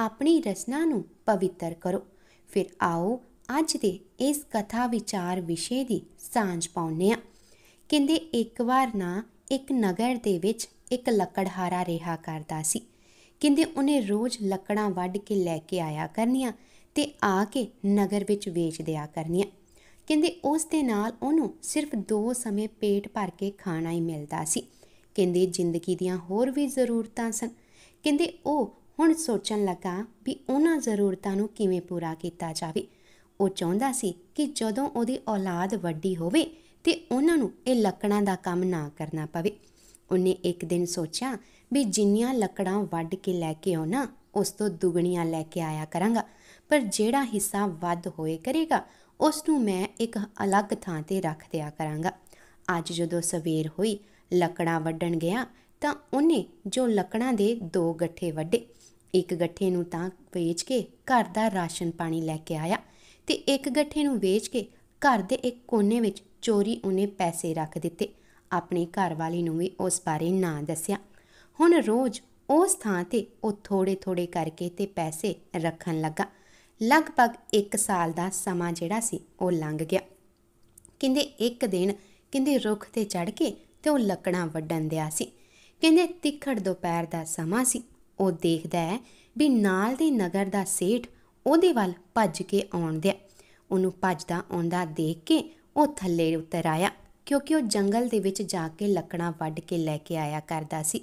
ਆਪਣੀ ਰਚਨਾ ਨੂੰ ਪਵਿੱਤਰ ਕਰੋ ਫਿਰ ਆਓ ਅੱਜ ਦੇ ਇਸ ਕਥਾ ਵਿਚਾਰ ਵਿਸ਼ੇ ਦੀ ਸਾਂਝ ਪਾਉਨੇ ਆ ਕਹਿੰਦੇ ਇੱਕ ਵਾਰ ਨਾ ਇੱਕ ਨਗਰ ਦੇ ਵਿੱਚ ਇੱਕ ਲੱਕੜਹਾਰਾ ਰਿਹਾ ਕਰਦਾ ਸੀ ਕਹਿੰਦੇ ਉਹਨੇ ਰੋਜ਼ ਲੱਕੜਾਂ ਵੱਢ ਕੇ ਲੈ ਕੇ ਆਇਆ ਕਰਨੀਆਂ ਤੇ ਆ ਕੇ ਨਗਰ ਵਿੱਚ ਵੇਚ ਦਿਆ ਕਰਨੀਆਂ ਕਹਿੰਦੇ ਉਸ ਦੇ ਨਾਲ ਉਹਨੂੰ ਸਿਰਫ ਦੋ ਸਮੇਂ ਪੇਟ ਭਰ ਕੇ ਖਾਣਾ ਹੀ ਮਿਲਦਾ ਸੀ ਕਹਿੰਦੇ ਜ਼ਿੰਦਗੀ ਦੀਆਂ ਹੋਰ ਵੀ ਜ਼ਰੂਰਤਾਂ ਸਨ ਕਹਿੰਦੇ ਉਹ ਹੁਣ ਸੋਚਣ ਲੱਗਾ ਵੀ ਉਹਨਾਂ ਜ਼ਰੂਰਤਾਂ ਨੂੰ ਕਿਵੇਂ ਪੂਰਾ ਕੀਤਾ ਜਾਵੇ ਉਹ ਚਾਹੁੰਦਾ ਸੀ ਕਿ ਜਦੋਂ ਉਹਦੀ ਔਲਾਦ ਵੱਡੀ ਹੋਵੇ ਤੇ ਉਹਨਾਂ ਨੂੰ ਇਹ ਲੱਕੜਾਂ ਦਾ ਕੰਮ ਨਾ ਕਰਨਾ ਪਵੇ ਉਹਨੇ ਇੱਕ ਦਿਨ ਸੋਚਿਆ ਵੀ ਜਿੰਨੀਆਂ ਲੱਕੜਾਂ ਵੱਢ ਕੇ ਲੈ ਕੇ ਆਉਣਾ ਉਸ ਤੋਂ ਦੁਗਣੀਆਂ ਲੈ ਕੇ ਆਇਆ ਕਰਾਂਗਾ ਪਰ ਜਿਹੜਾ ਹਿੱਸਾ ਵੱਧ ਹੋਏ ਕਰੇਗਾ ਉਸ ਨੂੰ ਮੈਂ ਇੱਕ ਅਲੱਗ ਥਾਂ ਤੇ ਰੱਖ ਦਿਆ ਕਰਾਂਗਾ ਅੱਜ ਜਦੋਂ ਸਵੇਰ ਹੋਈ ਲੱਕੜਾਂ ਵੱਢਣ ਗਿਆ ਤਾਂ ਉਹਨੇ ਜੋ ਲੱਕੜਾਂ ਦੇ ਦੋ ਗੱਠੇ ਵੱਢੇ ਇੱਕ ਗੱਠੇ ਨੂੰ ਤਾਂ ਵੇਚ ਕੇ ਘਰ ਦਾ ਰਾਸ਼ਨ ਪਾਣੀ ਲੈ ਕੇ ਆਇਆ ਤੇ ਇੱਕ ਗੱਠੇ ਨੂੰ ਵੇਚ ਕੇ ਘਰ ਦੇ ਇੱਕ ਕੋਨੇ ਵਿੱਚ ਚੋਰੀ ਉਹਨੇ ਪੈਸੇ ਰੱਖ ਦਿੱਤੇ ਆਪਣੇ ਘਰ ਵਾਲੀ ਨੂੰ ਵੀ ਉਸ ਬਾਰੇ ਨਾ ਦੱਸਿਆ ਹੁਣ ਰੋਜ਼ ਉਸ ਥਾਂ ਤੇ ਉਹ ਥੋੜੇ-ਥੋੜੇ ਕਰਕੇ ਤੇ ਪੈਸੇ ਰੱਖਣ ਲੱਗਾ ਲਗਭਗ 1 ਸਾਲ ਦਾ ਸਮਾਂ ਜਿਹੜਾ ਸੀ ਉਹ ਲੰਘ ਗਿਆ ਕਹਿੰਦੇ ਇੱਕ ਦਿਨ ਕਹਿੰਦੇ ਰੁੱਖ ਤੇ ਚੜ ਕੇ ਤੇ ਉਹ ਲੱਕੜਾਂ ਵੱਢਣ ਦਿਆ ਸੀ ਕਹਿੰਦੇ ਤਿੱਖੜ ਦੁਪਹਿਰ ਦਾ ਸਮਾਂ ਸੀ ਉਹ ਦੇਖਦਾ ਹੈ ਵੀ ਨਾਲ ਦੇ ਨਗਰ ਦਾ ਸੇਠ ਉਹਦੇ ਵੱਲ ਭੱਜ ਕੇ ਆਉਂਦਿਆ ਉਹਨੂੰ ਭੱਜਦਾ ਆਉਂਦਾ ਦੇਖ ਕੇ ਉਹ ਥੱਲੇ ਉਤਰ ਆਇਆ ਕਿਉਂਕਿ ਉਹ ਜੰਗਲ ਦੇ ਵਿੱਚ ਜਾ ਕੇ ਲੱਕੜਾਂ ਵੱਢ ਕੇ ਲੈ ਕੇ ਆਇਆ ਕਰਦਾ ਸੀ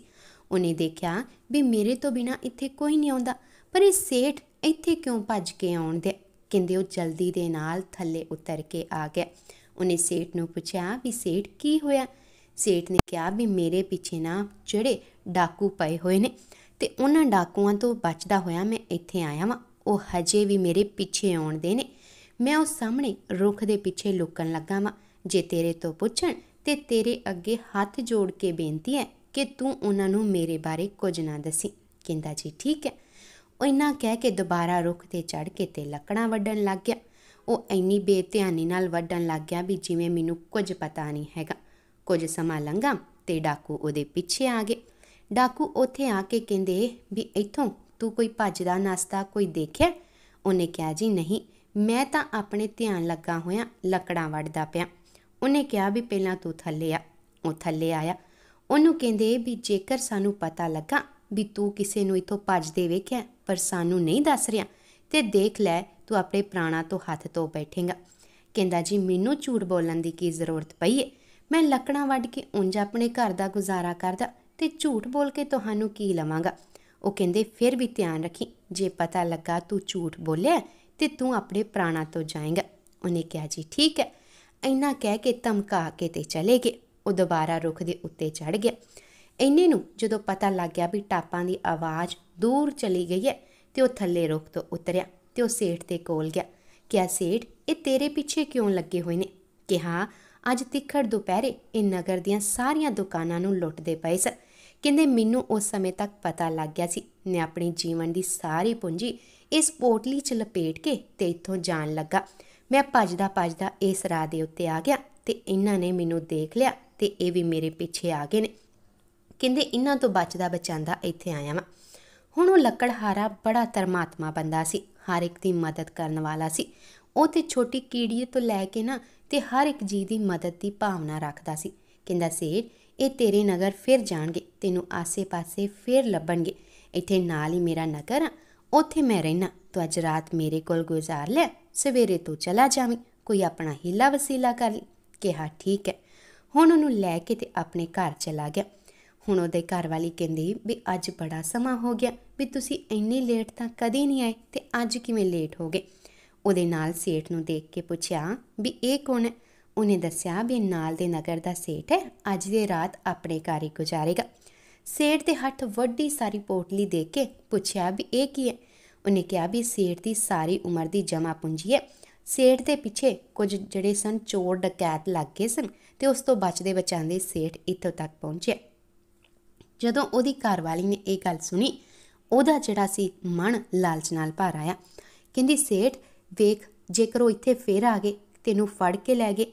ਉਹਨੇ ਦੇਖਿਆ ਵੀ ਮੇਰੇ ਤੋਂ ਬਿਨਾ ਇੱਥੇ ਕੋਈ ਨਹੀਂ ਆਉਂਦਾ ਪਰ ਇਹ ਸੇਠ ਇੱਥੇ ਕਿਉਂ ਭੱਜ ਕੇ ਆਉਂਦੇ ਕਹਿੰਦੇ ਉਹ ਜਲਦੀ ਦੇ ਨਾਲ ਥੱਲੇ ਉਤਰ ਕੇ ਆ ਗਿਆ ਉਹਨੇ ਸੇਠ ਨੂੰ ਪੁੱਛਿਆ ਵੀ ਸੇਠ ਕੀ ਹੋਇਆ ਸੇਠ ਨੇ ਕਿਹਾ ਵੀ ਮੇਰੇ ਪਿੱਛੇ ਨਾ ਜਿਹੜੇ ਡਾਕੂ ਪਏ ਹੋਏ ਨੇ ਤੇ ਉਹਨਾਂ ਡਾਕੂਆਂ ਤੋਂ ਬਚਦਾ ਹੋਇਆ ਮੈਂ ਇੱਥੇ ਆਇਆ ਵਾਂ ਉਹ ਹਜੇ ਵੀ ਮੇਰੇ ਪਿੱਛੇ ਆਉਣਦੇ ਨੇ ਮੈਂ ਉਹ ਸਾਹਮਣੇ ਰੁੱਖ ਦੇ ਪਿੱਛੇ ਲੁਕਣ ਲੱਗਾ ਵਾਂ ਜੇ ਤੇਰੇ ਤੋਂ ਪੁੱਛਣ ਤੇ ਤੇਰੇ ਅੱਗੇ ਹੱਥ ਜੋੜ ਕੇ ਬੇਨਤੀ ਹੈ ਕਿ ਤੂੰ ਉਹਨਾਂ ਨੂੰ ਮੇਰੇ ਬਾਰੇ ਕੁਝ ਨਾ ਦੱਸੀ ਕਹਿੰਦਾ ਜੀ ਠੀਕ ਹੈ ਉਹ ਇੰਨਾ ਕਹਿ ਕੇ ਦੁਬਾਰਾ ਰੁੱਖ ਤੇ ਚੜ ਕੇ ਤੇ ਲੱਕੜਾਂ ਵੱਢਣ ਲੱਗ ਗਿਆ ਉਹ ਐਨੀ ਬੇਧਿਆਨੀ ਨਾਲ ਵੱਢਣ ਲੱਗ ਗਿਆ ਵੀ ਜਿਵੇਂ ਮੈਨੂੰ ਕੁਝ ਪਤਾ ਨਹੀਂ ਹੈਗਾ ਕੁਝ ਸਮਾਂ ਲੰਘਾ ਤੇ ਡਾਕੂ ਉਹਦੇ ਪਿੱਛੇ ਆ ਗਏ ਡਾਕੂ ਉੱਥੇ ਆ ਕੇ ਕਹਿੰਦੇ ਵੀ ਇੱਥੋਂ ਤੂੰ ਕੋਈ ਭੱਜਦਾ ਨਾਸਤਾ ਕੋਈ ਦੇਖਿਆ ਉਹਨੇ ਕਿਹਾ ਜੀ ਨਹੀਂ ਮੈਂ ਤਾਂ ਆਪਣੇ ਧਿਆਨ ਲੱਗਾ ਹੋਇਆ ਲੱਕੜਾਂ ਵੱਢਦਾ ਪਿਆ ਉਹਨੇ ਕਿਹਾ ਵੀ ਪਹਿਲਾਂ ਤੂੰ ਥੱਲੇ ਆ ਉਹ ਥੱਲੇ ਆਇਆ ਉਹਨੂੰ ਕਹਿੰਦੇ ਵੀ ਜੇਕਰ ਸਾਨੂੰ ਪਤਾ ਲੱਗਾ ਵੀ ਤੂੰ ਕਿਸੇ ਨੂੰ ਇਥੋਂ ਭੱਜਦੇ ਵੇਖਿਆ ਪਰ ਸਾਨੂੰ ਨਹੀਂ ਦੱਸ ਰਿਹਾ ਤੇ ਦੇਖ ਲੈ ਤੂੰ ਆਪਣੇ ਪ੍ਰਾਣਾ ਤੋਂ ਹੱਥ ਧੋ ਬੈਠੇਗਾ ਕਹਿੰਦਾ ਜੀ ਮੈਨੂੰ ਝੂਠ ਬੋਲਣ ਦੀ ਕੀ ਜ਼ਰੂਰਤ ਪਈ ਹੈ ਮੈਂ ਲੱਕੜਾਂ ਵੱਢ ਕੇ ਉਂਝ ਆਪਣੇ ਘਰ ਦਾ ਗੁਜ਼ਾਰਾ ਕਰਦਾ ਤੇ ਝੂਠ ਬੋਲ ਕੇ ਤੁਹਾਨੂੰ ਕੀ ਲਵਾਂਗਾ ਉਹ ਕਹਿੰਦੇ ਫਿਰ ਵੀ ਧਿਆਨ ਰੱਖੀ ਜੇ ਪਤਾ ਲੱਗਾ ਤੂੰ ਝੂਠ ਬੋਲਿਆ ਤੇ ਤੂੰ ਆਪਣੇ ਪ੍ਰਾਣਾ ਤੋਂ ਜਾਏਗਾ ਉਹਨੇ ਕਿਹਾ ਜੀ ਠੀਕ ਹੈ ਇੰਨਾ ਕਹਿ ਕੇ ਧਮਕਾ ਕੇ ਤੇ ਚਲੇ ਗਏ ਉਹ ਦੁਬਾਰਾ ਰੁੱਖ ਦੇ ਉੱਤੇ ਚੜ ਗਿਆ ਇੰਨੇ ਨੂੰ ਜਦੋਂ ਪਤਾ ਲੱਗ ਗਿਆ ਵੀ ਟਾਪਾਂ ਦੀ ਆਵਾਜ਼ ਦੂਰ ਚਲੀ ਗਈ ਹੈ ਤੇ ਉਹ ਥੱਲੇ ਰੁੱਖ ਤੋਂ ਉਤਰਿਆ ਤੇ ਉਹ ਸੇਠ ਦੇ ਕੋਲ ਗਿਆ ਕਿਹਾ ਸੇਠ ਇਹ ਤੇਰੇ ਪਿੱਛੇ ਕਿਉਂ ਲੱਗੇ ਹੋਏ ਨੇ ਕਿਹਾ ਅੱਜ ਤਿੱਖੜ ਦੁਪਹਿਰੇ ਇਹ ਨਗਰ ਦੀਆਂ ਸਾਰੀਆਂ ਦੁਕਾਨਾਂ ਨੂੰ ਲੁੱਟਦੇ ਪਏ ਸਨ ਕਹਿੰਦੇ ਮੈਨੂੰ ਉਸ ਸਮੇਂ ਤੱਕ ਪਤਾ ਲੱਗ ਗਿਆ ਸੀ ਨੇ ਆਪਣੀ ਜੀਵਨ ਦੀ ਸਾਰੀ ਪੂੰਜੀ ਇਸ ਪੋਟਲੀ 'ਚ ਲਪੇਟ ਕੇ ਤੇ ਇੱਥੋਂ ਜਾਣ ਲੱਗਾ ਮੈਂ ਭੱਜਦਾ ਭੱਜਦਾ ਇਸ ਰਾਹ ਦੇ ਉੱਤੇ ਆ ਗਿਆ ਤੇ ਇਹਨਾਂ ਨੇ ਮੈਨੂੰ ਦੇਖ ਲਿਆ ਤੇ ਇਹ ਵੀ ਮੇਰੇ ਪਿੱਛੇ ਆ ਗਏ ਨੇ ਕਹਿੰਦੇ ਇਹਨਾਂ ਤੋਂ ਬਚਦਾ ਬਚਾਂਦਾ ਇੱਥੇ ਆਇਆ ਵਾਂ ਹੁਣ ਉਹ ਲੱਕੜਹਾਰਾ ਬੜਾ ਧਰਮਾਤਮਾ ਬੰਦਾ ਸੀ ਹਰ ਇੱਕ ਦੀ ਮਦਦ ਕਰਨ ਵਾਲਾ ਸੀ ਉਹ ਤੇ ਛੋਟੀ ਕੀੜੀ ਤੋਂ ਲੈ ਕੇ ਨਾ ਤੇ ਹਰ ਇੱਕ ਜੀ ਦੀ ਮਦਦ ਦੀ ਭਾਵਨਾ ਰੱਖਦਾ ਸੀ ਕਹਿੰਦਾ ਸੀ ਇਹ ਤੇਰੇ ਨਗਰ ਫਿਰ ਜਾਣਗੇ ਤੈਨੂੰ ਆਸੇ-ਪਾਸੇ ਫਿਰ ਲੱਭਣਗੇ ਇੱਥੇ ਨਾਲ ਹੀ ਮੇਰਾ ਨਗਰ ਆ ਉੱਥੇ ਮੈਂ ਰਹਿਣਾ ਤੂੰ ਅੱਜ ਰਾਤ ਮੇਰੇ ਕੋਲ ਗੁਜ਼ਾਰ ਲੈ ਸਵੇਰੇ ਤੂੰ ਚਲਾ ਜਾਵੀਂ ਕੋਈ ਆਪਣਾ ਹਿੱਲਾ ਵਸੀਲਾ ਕਰ ਲੈ ਕਿਹਾ ਠੀਕ ਹੈ ਹੁਣ ਉਹਨੂੰ ਲੈ ਕੇ ਤੇ ਆਪਣੇ ਘਰ ਚਲਾ ਗਿਆ ਹੁਣ ਉਹਦੇ ਘਰ ਵਾਲੀ ਕਹਿੰਦੀ ਵੀ ਅੱਜ ਬੜਾ ਸਮਾਂ ਹੋ ਗਿਆ ਵੀ ਤੁਸੀਂ ਇੰਨੇ ਲੇਟ ਤਾਂ ਕਦੇ ਨਹੀਂ ਆਏ ਤੇ ਅੱਜ ਕਿਵੇਂ ਲੇਟ ਹੋ ਗਏ ਉਹਦੇ ਨਾਲ ਸੇਠ ਨੂੰ ਦੇਖ ਕੇ ਪੁੱਛਿਆ ਵੀ ਇਹ ਕੌਣ ਹੈ ਉਹਨੇ ਦੱਸਿਆ ਵੀ ਨਾਲ ਦੇ ਨਗਰ ਦਾ ਸੇਠ ਹੈ ਅੱਜ ਦੀ ਰਾਤ ਆਪਣੇ ਘਰ ਹੀ ਗੁਜ਼ਾਰੇਗਾ ਸੇਠ ਦੇ ਹੱਥ ਵੱਡੀ ਸਾਰੀ ਪੋਟਲੀ ਦੇ ਕੇ ਪੁੱਛਿਆ ਵੀ ਇਹ ਕੀ ਹੈ ਉਹਨੇ ਕਿਹਾ ਵੀ ਸੇਠ ਦੀ ਸਾਰੀ ਉਮਰ ਦੀ ਜਮਾ ਪੂੰਜੀ ਹੈ ਸੇਠ ਦੇ ਪਿੱਛੇ ਕੁਝ ਜਿਹੜੇ ਸਨ ਚੋਰ ਡਕੈਤ ਲੱਗ ਗਏ ਸਨ ਤੇ ਉਸ ਤੋਂ ਬਚਦੇ ਬਚਾਉਂਦੇ ਸੇਠ ਇੱਥੋਂ ਤੱਕ ਪਹੁੰਚਿਆ ਜਦੋਂ ਉਹਦੀ ਘਰਵਾਲੀ ਨੇ ਇਹ ਗੱਲ ਸੁਣੀ ਉਹਦਾ ਜਿਹੜਾ ਸੀ ਮਨ ਲਾਲਚ ਨਾਲ ਭਰ ਆਇਆ ਕਹਿੰਦੀ ਸੇਠ ਵੇਖ ਜੇਕਰ ਉਹ ਇੱਥੇ ਫੇਰ ਆ ਗਏ ਤੈਨੂੰ ਫੜ ਕੇ ਲੈ ਗਏ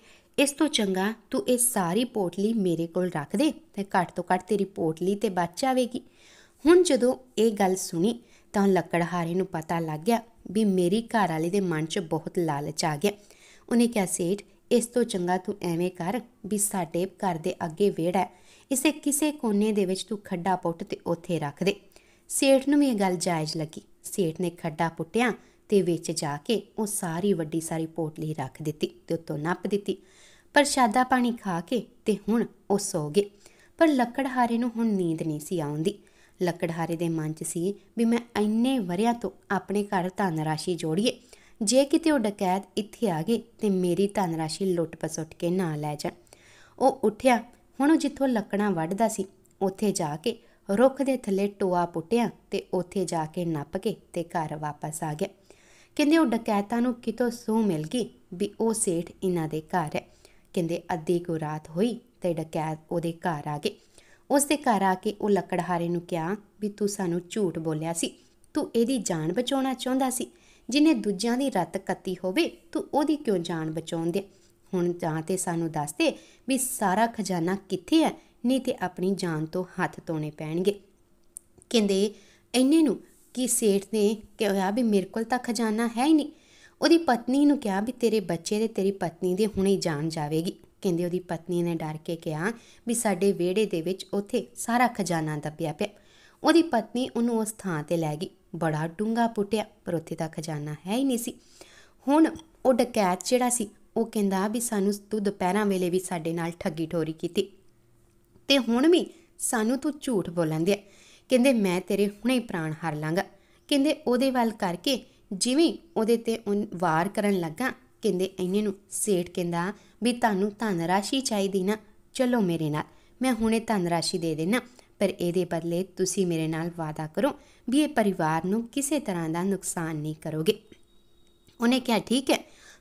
ਇਸ ਤੋਂ ਚੰਗਾ ਤੂੰ ਇਹ ਸਾਰੀ ਪੋਟਲੀ ਮੇਰੇ ਕੋਲ ਰੱਖ ਦੇ ਤੇ ਘੱਟ ਤੋਂ ਘੱਟ ਤੇਰੀ ਪੋਟਲੀ ਤੇ ਬਚ ਜਾਵੇਗੀ ਹੁਣ ਜਦੋਂ ਇਹ ਗੱਲ ਸੁਣੀ ਤਾਂ ਲੱਕੜਹਾਰੇ ਨੂੰ ਪਤਾ ਲੱਗ ਗਿਆ ਵੀ ਮੇਰੀ ਘਰ ਵਾਲੇ ਦੇ ਮਨ 'ਚ ਬਹੁਤ ਲਾਲਚ ਆ ਗਿਆ ਉਹਨੇ ਕਿਹਾ ਸੇਠ ਇਸ ਤੋਂ ਚੰਗਾ ਤੂੰ ਐਵੇਂ ਕਰ ਵੀ ਸਾਡੇ ਘਰ ਦੇ ਅੱਗੇ ਵਿਹੜਾ ਇਸੇ ਕਿਸੇ ਕੋਨੇ ਦੇ ਵਿੱਚ ਤੂੰ ਖੱਡਾ ਪੁੱਟ ਤੇ ਉੱਥੇ ਰੱਖ ਦੇ ਸੇਠ ਨੂੰ ਵੀ ਇਹ ਗੱਲ ਜਾਇਜ਼ ਲੱਗੀ ਸੇਠ ਨੇ ਖੱਡਾ ਪੁੱਟਿਆ ਤੇ ਵਿੱਚ ਜਾ ਕੇ ਉਹ ਸਾਰੀ ਵੱਡੀ ਸਾਰੀ ਪੋਟਲੀ ਰੱਖ ਦਿੱਤੀ ਤੇ ਉਤੋਂ ਨੱਪ ਦਿੱਤੀ ਪ੍ਰਸ਼ਾਦਾ ਪਾਣੀ ਖਾ ਕੇ ਤੇ ਹੁਣ ਉਹ ਸੌ ਗਏ ਪਰ ਲੱਕੜਹਾਰੇ ਨੂੰ ਹੁਣ ਨੀਂਦ ਨਹੀਂ ਸੀ ਆਉਂਦੀ ਲੱਕੜਹਾਰੇ ਦੇ ਮਨ 'ਚ ਸੀ ਵੀ ਮੈਂ ਐਨੇ ਵਰਿਆਂ ਤੋਂ ਆਪਣੇ ਘਰ ਧਨ ਰਾਸ਼ੀ ਜੋੜੀਏ ਜੇ ਕਿਤੇ ਉਹ ਡਕੈਤ ਇੱਥੇ ਆ ਗਏ ਤੇ ਮੇਰੀ ਧਨ ਰਾਸ਼ੀ ਲੁੱਟ ਪਸੁੱਟ ਕੇ ਨਾ ਲੈ ਜਾਣ ਉਹ ਉੱਠਿਆ ਹੁਣ ਉਹ ਜਿੱਥੋਂ ਲੱਕੜਾਂ ਵੱਢਦਾ ਸੀ ਉੱਥੇ ਜਾ ਕੇ ਰੁੱਖ ਦੇ ਥੱਲੇ ਟੋਆ ਪੁੱਟਿਆ ਤੇ ਉੱਥੇ ਜਾ ਕੇ ਨੱਪ ਕੇ ਤੇ ਘਰ ਵਾਪਸ ਆ ਗਿਆ ਕਹਿੰਦੇ ਉਹ ਡਕੈਤਾਂ ਨੂੰ ਕਿਤੋਂ ਸੋ ਮਿਲ ਗਈ ਵੀ ਉਹ ਸੇਠ ਇਹਨਾਂ ਦੇ ਘਰ ਹੈ ਕਹਿੰਦੇ ਅੱਧੀ ਕੋ ਰਾਤ ਹੋਈ ਤੇ ਡਕੈਤ ਉਹਦੇ ਘਰ ਆ ਗਏ ਉਸ ਦੇ ਘਰ ਆ ਕੇ ਉਹ ਲੱਕੜਹਾਰੇ ਨੂੰ ਕਿਹਾ ਵੀ ਤੂੰ ਸਾਨੂੰ ਝੂਠ ਬੋਲਿਆ ਸੀ ਤੂੰ ਇਹਦੀ ਜਾਨ ਬਚਾਉਣਾ ਚਾਹੁੰਦਾ ਸੀ ਜਿਨੇ ਦੂਜਿਆਂ ਦੀ ਰਤ ਕੱਤੀ ਹੋਵੇ ਤੂੰ ਉਹਦੀ ਕਿਉਂ ਜਾਨ ਬਚਾਉਂਦੇ ਹੁਣ ਜਾਂ ਤੇ ਸਾਨੂੰ ਦੱਸ ਦੇ ਵੀ ਸਾਰਾ ਖਜ਼ਾਨਾ ਕਿੱਥੇ ਹੈ ਨਹੀਂ ਤੇ ਆਪਣੀ ਜਾਨ ਤੋਂ ਹੱਥ ਧੋਣੇ ਪੈਣਗੇ ਕਹਿੰਦੇ ਇੰਨੇ ਨੂੰ ਕਿ ਸੇਠ ਨੇ ਕਿਹਾ ਵੀ ਮੇਰੇ ਕੋਲ ਤਾਂ ਖਜ਼ਾਨਾ ਹੈ ਹੀ ਨਹੀਂ ਉਹਦੀ ਪਤਨੀ ਨੂੰ ਕਿਹਾ ਵੀ ਤੇਰੇ ਬੱਚੇ ਤੇ ਤੇਰੀ ਪਤਨੀ ਦੇ ਹੁਣੇ ਜਾਨ ਜਾਵੇਗੀ ਕਹਿੰਦੇ ਉਹਦੀ ਪਤਨੀ ਨੇ ਡਰ ਕੇ ਕਿਹਾ ਵੀ ਸਾਡੇ ਵਿਹੜੇ ਦੇ ਵਿੱਚ ਉੱਥੇ ਸਾਰਾ ਖਜ਼ਾਨਾ ਦੱਬਿਆ ਪਿਆ ਉਹਦੀ ਪਤਨੀ ਉਹਨੂੰ ਉਸ ਥਾਂ ਤੇ ਲੈ ਗਈ ਬੜਾ ਡੂੰਗਾ ਪੁੱਟਿਆ ਪਰ ਉੱਥੇ ਤਾਂ ਖਜ਼ਾਨਾ ਹੈ ਹੀ ਨਹੀਂ ਸੀ ਹੁਣ ਉਹ ਡਕੈਤ ਜਿਹੜਾ ਸੀ ਉਹ ਕਹਿੰਦਾ ਵੀ ਸਾਨੂੰ ਤੂੰ ਦੁਪਹਿਰਾਂ ਵੇਲੇ ਵੀ ਸਾਡੇ ਨਾਲ ਠੱਗੀ ਠੋਰੀ ਕੀਤੀ ਤੇ ਹੁਣ ਵੀ ਸਾਨੂੰ ਤੂੰ ਝੂਠ ਬੋਲਣ ਦਿਆ ਕਹਿੰਦੇ ਮੈਂ ਤੇਰੇ ਹੁਣੇ ਪ੍ਰਾਣ ਹਰ ਲਾਂਗਾ ਕਹਿੰਦੇ ਉਹਦੇ ਵੱਲ ਕਰਕੇ ਜਿਵੇਂ ਉਹਦੇ ਤੇ ਵਾਰ ਕਰਨ ਲੱਗਾ ਕਹਿੰਦੇ ਐਨੇ ਨੂੰ ਸੇਠ ਕਹਿੰਦਾ ਵੀ ਤੁਹਾਨੂੰ ਧਨ ਰਾਸ਼ੀ ਚਾਹੀਦੀ ਨਾ ਚਲੋ ਮੇਰੇ ਨਾਲ ਮੈਂ ਹੁਣੇ ਧਨ ਰਾਸ਼ੀ ਦੇ ਦੇਣਾ ਪਰ ਇਹਦੇ ਬਦਲੇ ਤੁਸੀਂ ਮੇਰੇ ਨਾਲ ਵਾਅਦਾ ਕਰੋ ਵੀ ਇਹ ਪਰਿਵਾਰ ਨੂੰ ਕਿਸੇ ਤਰ੍ਹਾਂ ਦਾ ਨੁਕਸਾਨ ਨਹੀਂ ਕਰੋਗੇ ਉਹਨੇ ਕਿਹਾ ਠੀਕ ਹੈ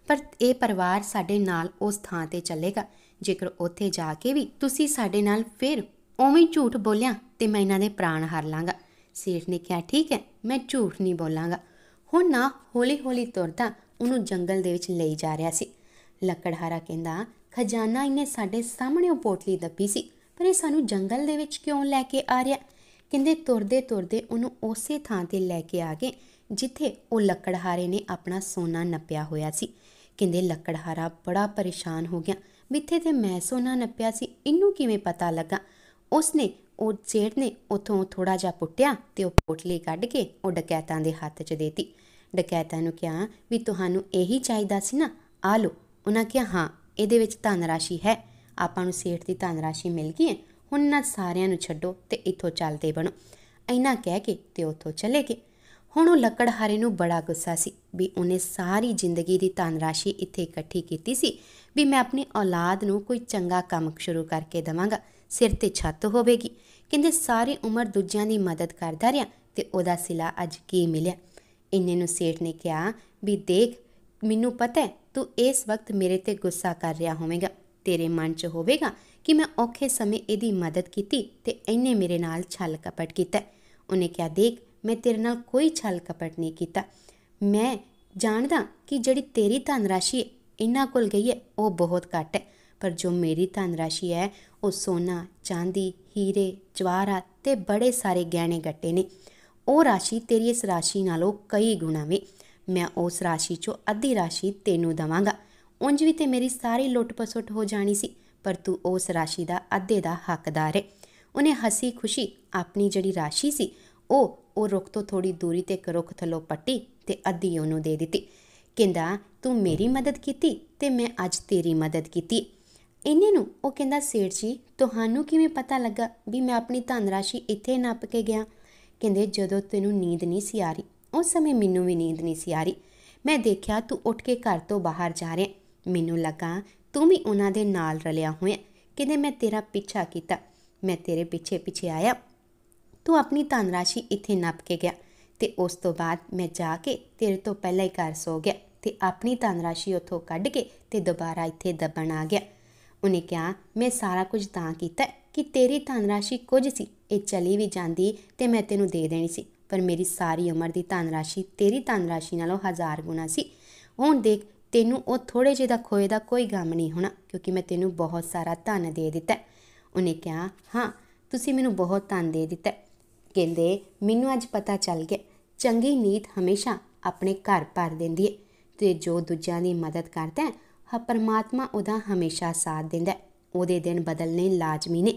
ਪਰ ਇਹ ਪਰਿਵਾਰ ਸਾਡੇ ਨਾਲ ਉਸ ਥਾਂ ਤੇ ਚੱਲੇਗਾ ਜੇਕਰ ਉੱਥੇ ਜਾ ਕੇ ਵੀ ਤੁਸੀਂ ਸਾਡੇ ਨਾਲ ਫਿਰ ਉਵੇਂ ਝੂਠ ਬੋਲਿਆ ਤੇ ਮੈਂ ਇਹਨਾਂ ਦੇ ਪ੍ਰਾਣ ਹਰ ਲਾਂਗਾ ਸੇਠ ਨੇ ਕਿਹਾ ਠੀਕ ਹੈ ਮੈਂ ਝੂਠ ਨਹੀਂ ਬੋਲਾਂਗਾ ਹੁਣ ਨਾ ਹੌਲੀ-ਹੌਲੀ ਤੁਰਦਾ ਉਹਨੂੰ ਜੰਗਲ ਦੇ ਵਿੱਚ ਲਈ ਜਾ ਰਿਹਾ ਸੀ ਲੱਕੜਹਾਰਾ ਕਹਿੰਦਾ ਖਜ਼ਾਨਾ ਇਹਨੇ ਸਾਡੇ ਸਾਹਮਣੇ ਉਹ ਪੋਟਲੀ ਦੱਪੀ ਸੀ ਪਰ ਇਹ ਸਾਨੂੰ ਜੰਗਲ ਦੇ ਵਿੱਚ ਕਿਉਂ ਲੈ ਕੇ ਆ ਰਿਹਾ ਕਹਿੰਦੇ ਤੁਰਦੇ ਤੁਰਦੇ ਉਹਨੂੰ ਉਸੇ ਥਾਂ ਤੇ ਲੈ ਕੇ ਆ ਗਏ ਜਿੱਥੇ ਉਹ ਲੱਕੜਹਾਰੇ ਨੇ ਆਪਣਾ ਸੋਨਾ ਨੱਪਿਆ ਹੋਇਆ ਸੀ ਕਹਿੰਦੇ ਲੱਕੜਹਾਰਾ ਬੜਾ ਪਰੇਸ਼ਾਨ ਹੋ ਗਿਆ ਮਿੱਥੇ ਤੇ ਮੈਂ ਸੋਨਾ ਨੱਪਿਆ ਸੀ ਇਹਨੂੰ ਕਿਵੇਂ ਪਤਾ ਲੱਗਾ ਉਸਨੇ ਉਹ ਜੇੜ ਨੇ ਉਥੋਂ ਥੋੜਾ ਜਿਹਾ ਪੁੱਟਿਆ ਤੇ ਉਹ ਪੋਟਲੀ ਕੱਢ ਕੇ ਉਹ ਡਕੈਤਾਂ ਦੇ ਹੱਥ 'ਚ ਦੇਤੀ ਡਕੈਤਾਂ ਨੂੰ ਕਿਹਾ ਵੀ ਤੁਹਾਨੂੰ ਇਹੀ ਚਾਹੀਦਾ ਸੀ ਨਾ ਆ ਲਓ ਉਹਨਾਂ ਕਿਹਾ ਹਾਂ ਇਹਦੇ ਵਿੱਚ ਧਨ ਰਾਸ਼ੀ ਹੈ ਆਪਾਂ ਨੂੰ ਸੇਠ ਦੀ ਧਨ ਰਾਸ਼ੀ ਮਿਲ ਗਈ ਹੈ ਹੁਣ ਨਾ ਸਾਰਿਆਂ ਨੂੰ ਛੱਡੋ ਤੇ ਇੱਥੋਂ ਚੱਲਦੇ ਬਣੋ ਐਨਾ ਕਹਿ ਕੇ ਤੇ ਉਥੋਂ ਚਲੇ ਗਏ ਹੁਣ ਉਹ ਲੱਕੜਹਾਰੇ ਨੂੰ ਬੜਾ ਗੁੱਸਾ ਸੀ ਵੀ ਉਹਨੇ ਸਾਰੀ ਜ਼ਿੰਦਗੀ ਦੀ ਧਨ ਰਾਸ਼ੀ ਇੱਥੇ ਇਕੱਠੀ ਕੀਤੀ ਸੀ ਵੀ ਮੈਂ ਆਪਣੀ ਔਲਾਦ ਨੂੰ ਕੋਈ ਚੰਗਾ ਕੰਮ ਸ਼ੁਰੂ ਕਰਕੇ ਦਵਾਂਗਾ ਸਿਰ ਤੇ ਛੱਤ ਹੋਵੇਗੀ ਕਹਿੰਦੇ ਸਾਰੀ ਉਮਰ ਦੂਜਿਆਂ ਦੀ ਮਦਦ ਕਰਦਾ ਰਿਹਾ ਤੇ ਉਹਦਾ ਸਿਲਾ ਅੱਜ ਕੀ ਮਿਲਿਆ ਇੰਨੇ ਨੂੰ ਸੇਠ ਨੇ ਕਿਹਾ ਵੀ ਦੇਖ ਮੈਨੂੰ ਪਤਾ ਹੈ ਤੂੰ ਇਸ ਵਕਤ ਮੇਰੇ ਤੇ ਗੁੱਸਾ ਕਰ ਰਿਹਾ ਹੋਵੇਂਗਾ ਤੇਰੇ ਮਨ 'ਚ ਹੋਵੇਗਾ ਕਿ ਮੈਂ ਔਖੇ ਸਮੇਂ ਇਹਦੀ ਮਦਦ ਕੀਤੀ ਤੇ ਇੰਨੇ ਮੇਰੇ ਨਾਲ ਛਲ ਕਪਟ ਕੀਤਾ ਉਹਨੇ ਕਿਹਾ ਦੇਖ ਮੈਂ ਤੇਰੇ ਨਾਲ ਕੋਈ ਛਲ ਕਪਟ ਨਹੀਂ ਕੀਤਾ ਮੈਂ ਜਾਣਦਾ ਕਿ ਜਿਹੜੀ ਤੇਰੀ ਰਾਸ਼ੀ ਇਹਨਾਂ ਕੋਲ ਗਈ ਹੈ ਉਹ ਬਹੁਤ ਘੱਟ ਹੈ ਪਰ ਜੋ ਮੇਰੀ ਰਾਸ਼ੀ ਹੈ ਉਹ ਸੋਨਾ ਚਾਂਦੀ ਹੀਰੇ ਜਵਾਹਰਾ ਤੇ ਬੜੇ ਸਾਰੇ ਗਹਿਣੇ ਗੱਟੇ ਨੇ ਉਹ ਰਾਸ਼ੀ ਤੇਰੀ ਇਸ ਰਾਸ਼ੀ ਨਾਲੋਂ ਕਈ ਗੁਣਾ ਵੇ ਮੈਂ ਉਸ ਰਾਸ਼ੀ ਚੋਂ ਅੱਧੀ ਰਾਸ਼ੀ ਤੈਨੂੰ ਦਵਾਂਗਾ ਉਂਝ ਵੀ ਤੇ ਮੇਰੀ ਸਾਰੀ ਲੁੱਟ-ਪਸੁੱਟ ਹੋ ਜਾਣੀ ਸੀ ਪਰ ਤੂੰ ਉਸ ਰਾਸ਼ੀ ਦਾ ਅੱਧੇ ਦਾ ਹੱਕਦਾਰ ਹੈ ਉਹਨੇ ਹਸੀ ਖੁਸ਼ੀ ਆਪਣੀ ਜਿਹੜੀ ਰਾਸ਼ੀ ਸੀ ਉਹ ਉਹ ਰੁੱਖ ਤੋਂ ਥੋੜੀ ਦੂਰੀ ਤੇ ਇੱਕ ਰੁੱਖ ਥੱਲੋਂ ਪੱਟੀ ਤੇ ਅੱਧੀ ਉਹਨੂੰ ਦੇ ਦਿੱਤੀ ਕਹਿੰਦਾ ਤੂੰ ਮੇਰੀ ਮਦਦ ਕੀਤੀ ਤੇ ਮੈਂ ਅੱਜ ਤੇਰੀ ਮਦਦ ਕੀਤੀ ਇੰਨੇ ਨੂੰ ਉਹ ਕਹਿੰਦਾ ਸੇਠ ਜੀ ਤੁਹਾਨੂੰ ਕਿਵੇਂ ਪਤਾ ਲੱਗਾ ਵੀ ਮੈਂ ਆਪਣੀ ਧਨ ਰਾਸ਼ੀ ਇੱਥੇ ਨੱਪ ਕੇ ਗਿਆ ਕਹਿੰਦੇ ਜਦੋਂ ਤੈਨੂੰ ਨੀਂਦ ਨਹੀਂ ਸੀ ਆ ਰਹੀ ਉਸ ਸਮੇਂ ਮੈਨੂੰ ਵੀ ਨੀਂਦ ਨਹੀਂ ਸੀ ਆ ਰਹੀ ਮੈਂ ਦੇਖਿਆ ਤੂੰ ਉੱਠ ਕੇ ਘਰ ਤੋਂ ਬਾਹਰ ਜਾ ਰਿਹਾ ਮੈਨੂੰ ਲੱਗਾ ਤੂੰ ਵੀ ਉਹਨਾਂ ਦੇ ਨਾਲ ਰਲਿਆ ਹੋਇਆ ਕਹਿੰਦੇ ਮੈਂ ਤੇਰਾ ਪਿੱਛਾ ਕੀਤਾ ਮੈਂ ਤੇਰੇ ਪਿੱਛੇ ਪਿੱਛੇ ਆਇਆ ਤੂੰ ਆਪਣੀ ਧਨ ਰਾਸ਼ੀ ਇੱਥੇ ਨੱਪ ਕੇ ਗਿਆ ਤੇ ਉਸ ਤੋਂ ਬਾਅਦ ਮੈਂ ਜਾ ਕੇ ਤੇਰੇ ਤੋਂ ਪਹਿਲਾਂ ਹੀ ਘਰ ਸੋ ਗਿਆ ਤੇ ਆਪਣੀ ਧਨ ਰਾਸ਼ੀ ਉੱਥੋਂ ਕੱਢ ਕੇ ਤੇ ਦੁਬਾਰਾ ਇੱਥੇ ਦੱਬਣ ਆ ਗਿਆ ਉਹਨੇ ਕਿਹਾ ਮੈਂ ਸਾਰਾ ਕੁਝ ਤਾਂ ਕੀਤਾ ਕਿ ਤੇਰੀ ਧਨਰਾਸ਼ੀ ਕੁਝ ਸੀ ਇਹ ਚਲੀ ਵੀ ਜਾਂਦੀ ਤੇ ਮੈਂ ਤੈਨੂੰ ਦੇ ਦੇਣੀ ਸੀ ਪਰ ਮੇਰੀ ਸਾਰੀ ਉਮਰ ਦੀ ਧਨਰਾਸ਼ੀ ਤੇਰੀ ਧਨਰਾਸ਼ੀ ਨਾਲੋਂ ਹਜ਼ਾਰ ਗੁਣਾ ਸੀ ਹੁਣ ਦੇਖ ਤੈਨੂੰ ਉਹ ਥੋੜੇ ਜਿਹੇ ਦਾ ਖੋਏ ਦਾ ਕੋਈ ਗਮ ਨਹੀਂ ਹੋਣਾ ਕਿਉਂਕਿ ਮੈਂ ਤੈਨੂੰ ਬਹੁਤ ਸਾਰਾ ਧਨ ਦੇ ਦਿੱਤਾ ਉਹਨੇ ਕਿਹਾ ਹਾਂ ਤੁਸੀਂ ਮੈਨੂੰ ਬਹੁਤ ਧਨ ਦੇ ਦਿੱਤਾ ਕਹਿੰਦੇ ਮੈਨੂੰ ਅੱਜ ਪਤਾ ਚੱਲ ਗਿਆ ਚੰਗੀ ਨੀਤ ਹਮੇਸ਼ਾ ਆਪਣੇ ਘਰ ਭਰ ਦਿੰਦੀ ਹੈ ਤੇ ਜੋ ਦੂਜਿਆਂ ਦੀ ਮਦਦ ਕਰਦਾ ਹੈ ਹ ਪਰਮਾਤਮਾ ਉਹਦਾ ਹਮੇਸ਼ਾ ਸਾਥ ਦਿੰਦਾ ਉਹਦੇ ਦਿਨ ਬਦਲਨੇ ਲਾਜ਼ਮੀ ਨੇ